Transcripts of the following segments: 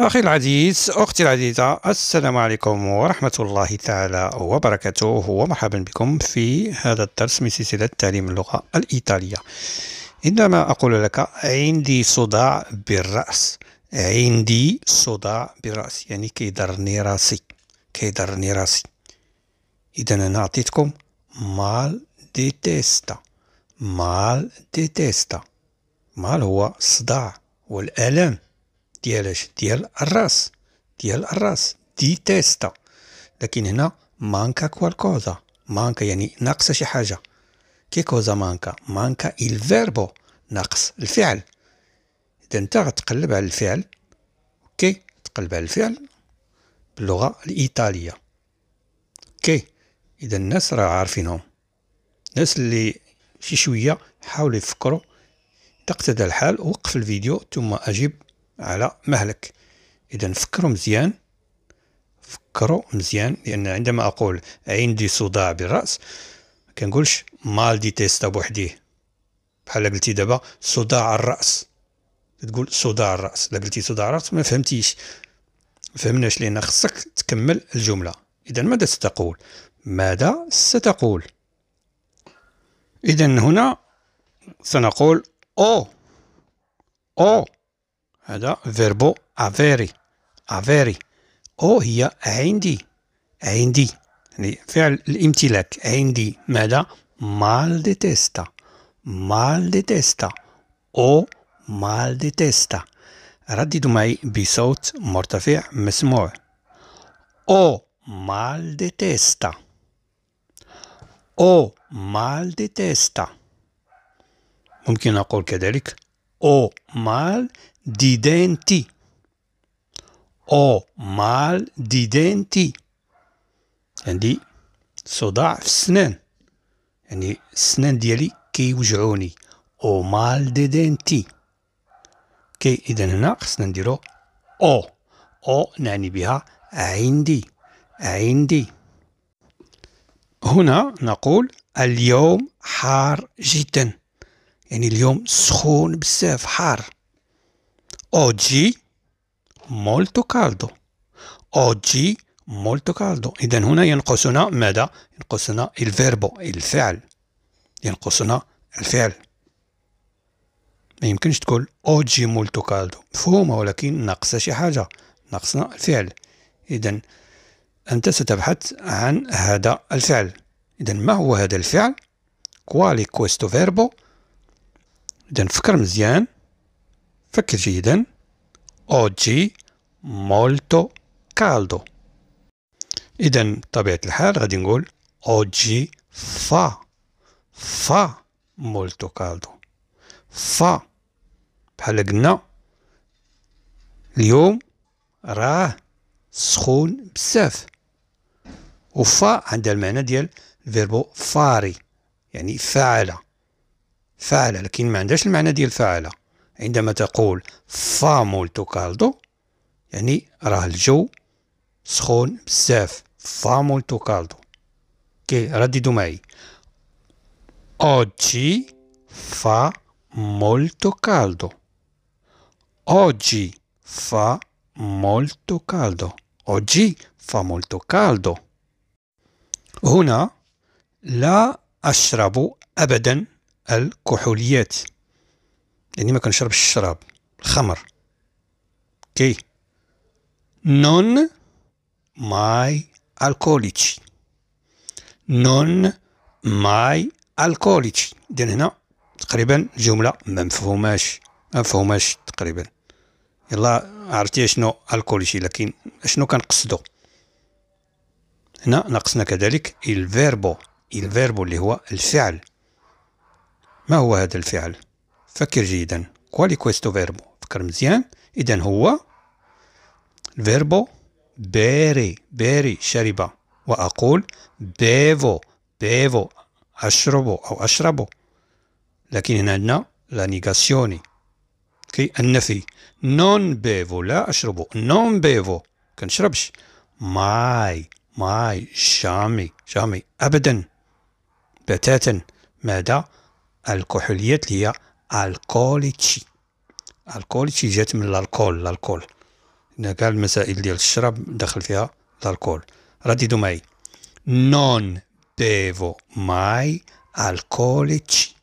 أخي العزيز أختي العزيزة السلام عليكم ورحمة الله تعالى وبركاته ومرحبا بكم في هذا الدرس من سلسلة تعليم اللغة الإيطالية عندما أقول لك عندي صداع بالرأس عندي صداع بالرأس يعني كيدرني راسي كيدرني راسي إذا أنا أعطيتكم مال دي تيستا مال دي تيستا مال هو صداع والألم ديالاش ديال الراس ديال الراس دي تيستا لكن هنا مانكا كوالكوزا مانكا يعني ناقصه شي حاجه كي كوزا مانكا مانكا الفيربو ناقص الفعل اذا انت غتقلب على الفعل اوكي تقلب على الفعل باللغه الايطاليه اوكي اذا الناس راه عارفينهم الناس اللي شي شويه حاولوا يفكروا اذا الحال وقف الفيديو ثم اجب على مهلك إذا فكروا مزيان فكروا مزيان لأن عندما أقول عندي صداع بالرأس كنقولش مال دي تيستا بوحديه بحال قلتي دابا صداع الرأس تقول صداع الرأس لا قلتي صداع الرأس ما فهمتيش ما فهمناش لأن خصك تكمل الجملة إذا ماذا ستقول ماذا ستقول إذا هنا سنقول أو أو هذا فيربو افيري افيري او هي عندي عندي يعني فعل الامتلاك عندي ماذا مال دي تيستا مال دي تيستا او مال دي تيستا رددوا معي بصوت مرتفع مسموع او مال دي تيستا او مال دي تيستا ممكن أقول كذلك او مال di denti او مال دي دينتي عندي صداع في السنان يعني السنان ديالي كيوجعوني او مال دي دينتي كي اذا هنا خصنا نديرو او او نعني بها عندي عندي هنا نقول اليوم حار جدا يعني اليوم سخون بزاف حار Oggi molto caldo. Oggi molto caldo. إذا هنا ينقصنا ماذا؟ ينقصنا الفيربو الفعل. ينقصنا الفعل. ما يمكنش تقول اوجي مولتو كالدو مفهومة ولكن ناقصة شي حاجة ناقصنا الفعل إذا أنت ستبحث عن هذا الفعل إذا ما هو هذا الفعل؟ كوالي كويستو فيربو إذا فكر مزيان فكر جيدا أوجي مولتو كالدو إذا بطبيعة الحال غادي نقول أوجي فا فا مولتو كالدو فا بحال قلنا اليوم راه سخون بزاف وفا عندها المعنى ديال فيربو فاري يعني فعل فعل لكن ما عندهاش المعنى ديال فعله عندما تقول فا مولتو كالدو يعني راه الجو سخون بزاف فا مولتو كالدو كي رددوا معي اوجي فا مولتو كالدو اوجي فا مولتو كالدو اوجي فا مولتو كالدو هنا لا أشرب أبدا الكحوليات لاني ما كنشربش الشراب الخمر كي نون ماي الكوليتشي نون ماي الكوليتشي ديال هنا تقريبا الجمله ما مفهوماش ما مفهوماش تقريبا يلا عرفتي شنو الكوليتشي لكن شنو كنقصدو هنا ناقصنا كذلك الفيربو الفيربو اللي هو الفعل ما هو هذا الفعل فكر جيدا كوالي كويستو فيربو فكر مزيان اذا هو الفيربو باري باري شرب واقول بيفو بيفو اشرب او اشرب لكن هنا عندنا لا نيغاسيوني كي النفي نون بيفو لا اشرب نون بيفو كنشربش ماي ماي جامي جامي ابدا بتاتا ماذا الكحوليات اللي هي الكوليتشي الكوليتشي جات من الكول الكول كاع المسائل ديال الشرب دخل فيها الكول رددوا معي نون بيفو ماي الكوليتشي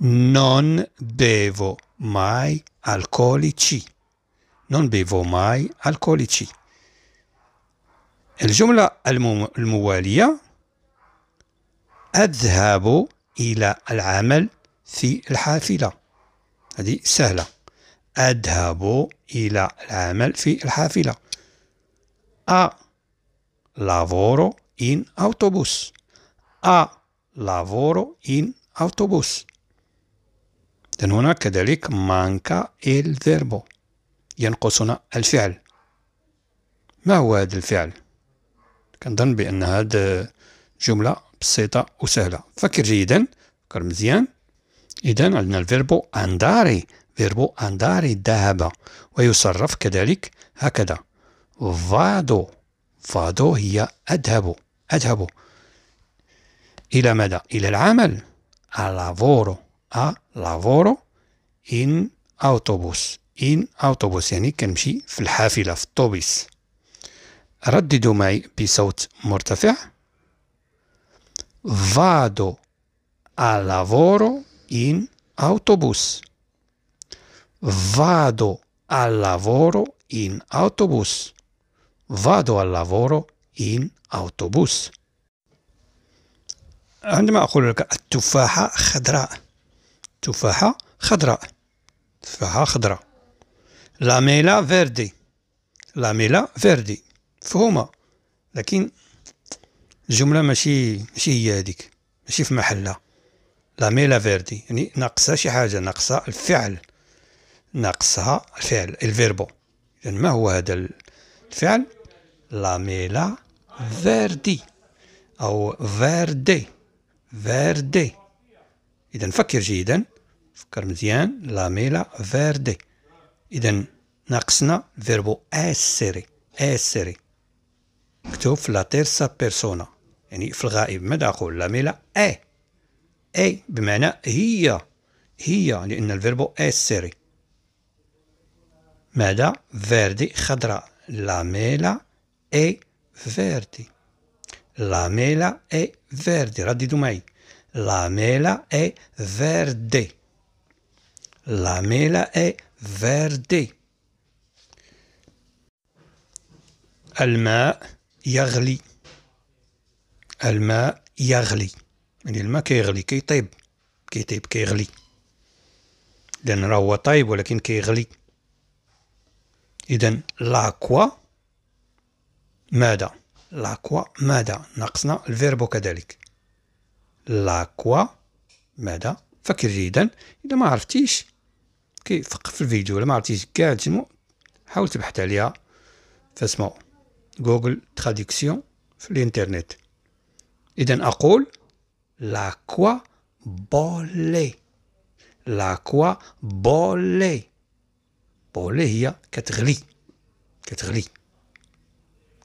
نون بيفو ماي الكوليتشي نون بيفو ماي الكوليتشي الجملة الموالية أذهب إلى العمل في الحافلة هذه سهلة أذهب إلى العمل في الحافلة أ لافورو إن أوتوبوس أ لافورو إن أوتوبوس إذن هنا كذلك مانكا إل فيربو ينقصنا الفعل ما هو هذا الفعل؟ كنظن بأن هذه جملة بسيطة وسهلة فكر جيدا فكر مزيان إذا عندنا الفيربو أنداري فيربو أنداري ذهب ويصرف كذلك هكذا فادو فادو هي أذهب أذهب إلى ماذا؟ إلى العمل ألافورو ألافورو إن أوتوبوس إن أوتوبوس يعني كنمشي في الحافلة في الطوبيس رددوا معي بصوت مرتفع فادو ا لافورو in autobus. Vado al lavoro in autobus. Vado al lavoro in autobus. عندما أقول لك التفاحة خضراء تفاحة خضراء تفاحة خضراء لاميلا فيردي لاميلا فيردي فهما لكن الجملة ماشي ماشي هي هذيك ماشي في محلها لا لا فيردي يعني ناقصها شي حاجه ناقصها الفعل ناقصها الفعل الفيربو يعني ما هو هذا الفعل لا لا فيردي او فيردي فيردي اذا فكر جيدا فكر مزيان لا لا فيردي اذا ناقصنا فيربو اسري اسري مكتوب في لا تيرسا بيرسونا يعني في الغائب ماذا اقول لا لا اي اي بمعنى هي هي لأن الفيربو اسري ماذا فيردي خضراء لا ميلا اي فيردي لا ميلا اي فيردي رددوا معي لا ميلا اي فيردي لا ميلا اي فيردي الماء يغلي الماء يغلي يعني الماء كيغلي كيطيب كيطيب كيغلي لأن راه هو طايب ولكن كيغلي إذا لاكوا ماذا لاكوا ماذا ناقصنا الفيربو كذلك لاكوا ماذا فكر جيدا إذا ما عرفتيش كي في الفيديو إلا ما عرفتيش كاع شنو حاول تبحث عليها فاسمو جوجل تراديكسيون في الانترنت إذا أقول L'acqua bolle L'acqua bolle bolle هي كتغلي كتغلي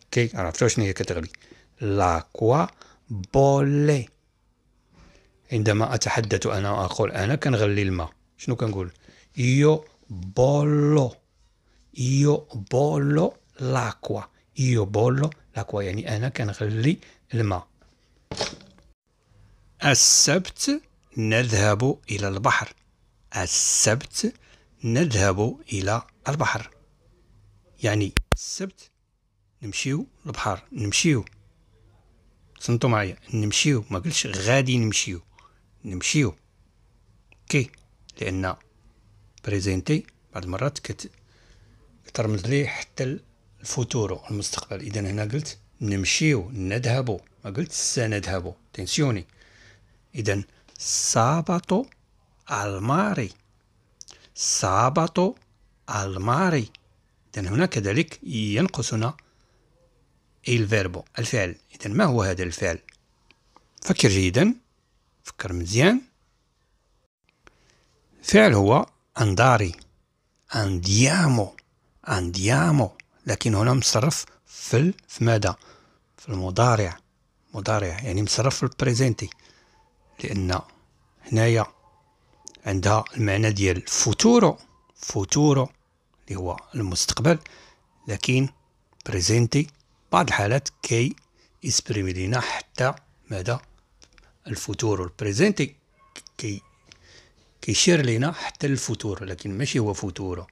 اوكي عرفتوا شنو هي كتغلي لاكوا بولي عندما اتحدث انا واقول انا كنغلي الماء شنو كنقول يو بولو يو بولو لاكوا يو بولو لاكوا يعني انا كنغلي الماء السبت نذهب إلى البحر السبت نذهب إلى البحر يعني السبت نمشيو للبحر نمشيو صنتوا معايا نمشيو ما قلتش غادي نمشيو نمشيو كي لأن بريزينتي بعض المرات كت كترمز ليه حتى الفوتورو المستقبل إذا هنا قلت نمشيو نذهبو ما قلت سنذهبو تنسيوني إذا sabato الماري mare الماري إذا هنا كذلك ينقصنا الفيربو الفعل إذا ما هو هذا الفعل فكر جيدا فكر مزيان فعل هو أنداري أنديامو أنديامو لكن هنا مصرف في ماذا في المضارع مضارع يعني مصرف في البريزنتي لأن هنايا عندها المعنى ديال فوتورو فوتورو اللي هو المستقبل لكن بريزنتي بعض الحالات كي اسبريمي لينا حتى ماذا الفوتورو البريزنتي كي كيشير لينا حتى الفوتورو لكن ماشي هو فوتورو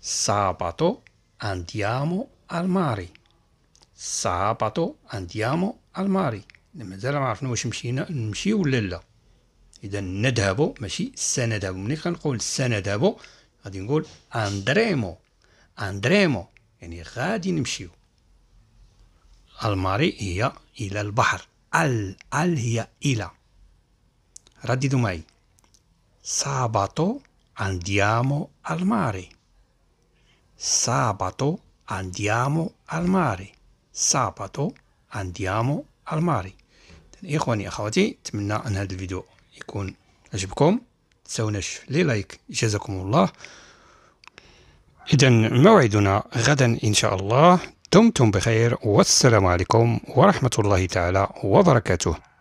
ساباتو انديامو الماري ساباتو انديامو الماري مازال ما عرفنا واش مشينا نمشي ولا لا اذا نذهب ماشي سنذهب ملي كنقول سنذهب غادي نقول اندريمو اندريمو يعني غادي نمشيو الماري هي الى البحر ال ال هي الى رددوا معي sabato انديامو الماري mare انديامو الماري al انديامو الماري إخواني أخواتي نتمنى أن هذا الفيديو يكون عجبكم تساوناش لي لايك جزاكم الله إذا موعدنا غدا إن شاء الله دمتم بخير والسلام عليكم ورحمة الله تعالى وبركاته